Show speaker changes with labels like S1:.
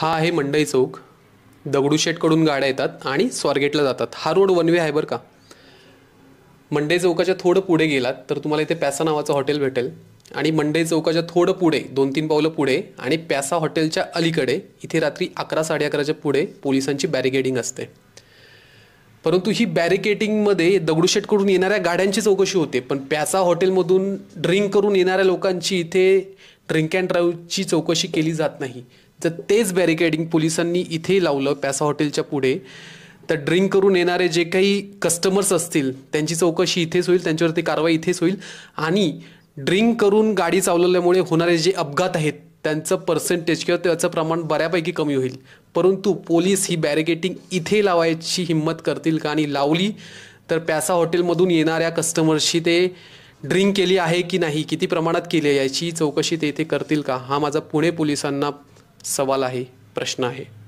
S1: हा आहे मंडई चौक दगडूशेठकडून गाड्या येतात आणि स्वारगेटला जातात हा रोड वन वे आहे बरं का मंडई चौकाच्या थोडं पुढे गेलात तर तुम्हाला इथे प्यासा नावाचं हॉटेल भेटेल आणि मंडई चौकाच्या थोडं पुढे दोन तीन पावलं पुढे आणि प्यासा हॉटेलच्या अलीकडे इथे रात्री अकरा साडे अकराच्या पुढे पोलिसांची बॅरिकेडिंग असते परंतु ही बॅरिकेटिंगमध्ये दगडूशेठकडून येणाऱ्या गाड्यांची चौकशी होते पण प्यासा हॉटेलमधून ड्रिंक करून येणाऱ्या लोकांची इथे ड्रिंक अँड ड्राईव्हची चौकशी केली जात नाही जर तेच बॅरिकेडिंग पोलिसांनी इथे लावलं पॅसा हॉटेलच्या पुढे तर ड्रिंक करून येणारे जे काही कस्टमर्स असतील त्यांची चौकशी इथेच होईल त्यांच्यावरती कारवाई इथेच होईल आणि ड्रिंक करून गाडी चालवल्यामुळे होणारे जे अपघात आहेत त्यांचं पर्सेंटेज किंवा त्याचं प्रमाण बऱ्यापैकी कमी होईल परंतु पोलीस ही बॅरिकेटिंग इथे लावायची हिंमत करतील का आणि लावली तर पॅसा हॉटेलमधून येणाऱ्या कस्टमर्सशी ते ड्रिंक केली आहे की नाही किती प्रमाणात केली याची चौकशी ते इथे करतील का हा माझा पुणे पोलिसांना सवाल आहे प्रश्न आहे